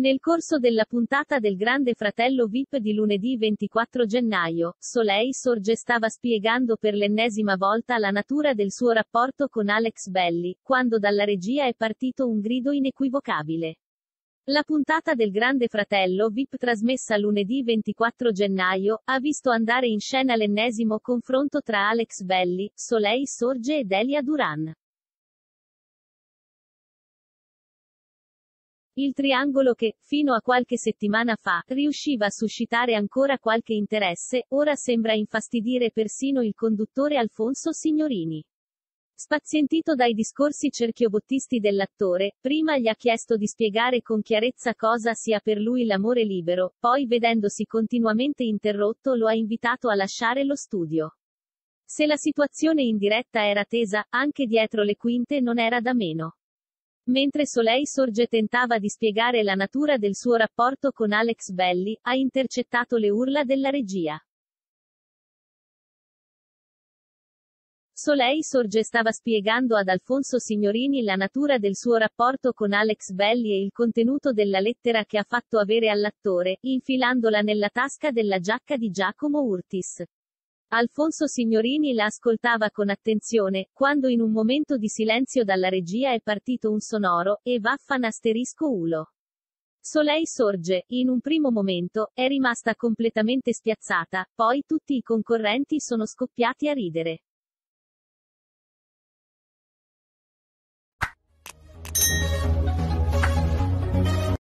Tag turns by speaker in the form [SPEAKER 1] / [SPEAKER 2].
[SPEAKER 1] Nel corso della puntata del Grande Fratello VIP di lunedì 24 gennaio, Soleil Sorge stava spiegando per l'ennesima volta la natura del suo rapporto con Alex Belli, quando dalla regia è partito un grido inequivocabile. La puntata del Grande Fratello VIP trasmessa lunedì 24 gennaio, ha visto andare in scena l'ennesimo confronto tra Alex Belli, Soleil Sorge ed Elia Duran. Il triangolo che, fino a qualche settimana fa, riusciva a suscitare ancora qualche interesse, ora sembra infastidire persino il conduttore Alfonso Signorini. Spazientito dai discorsi cerchiobottisti dell'attore, prima gli ha chiesto di spiegare con chiarezza cosa sia per lui l'amore libero, poi vedendosi continuamente interrotto lo ha invitato a lasciare lo studio. Se la situazione in diretta era tesa, anche dietro le quinte non era da meno. Mentre Soleil Sorge tentava di spiegare la natura del suo rapporto con Alex Belli, ha intercettato le urla della regia. Soleil Sorge stava spiegando ad Alfonso Signorini la natura del suo rapporto con Alex Belli e il contenuto della lettera che ha fatto avere all'attore, infilandola nella tasca della giacca di Giacomo Urtis. Alfonso Signorini la ascoltava con attenzione, quando in un momento di silenzio dalla regia è partito un sonoro, e vaffan asterisco ulo. Solei sorge, in un primo momento, è rimasta completamente spiazzata, poi tutti i concorrenti sono scoppiati a ridere.